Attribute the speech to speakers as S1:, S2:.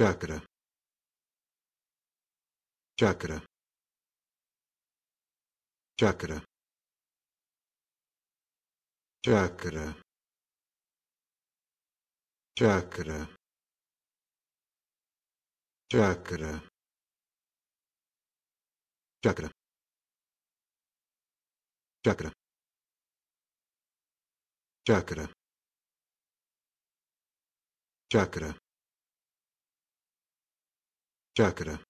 S1: Chakra. Chakra. Chakra. Chakra. Chakra. Chakra. Chakra. Chakra. Chakra. chácara chakra.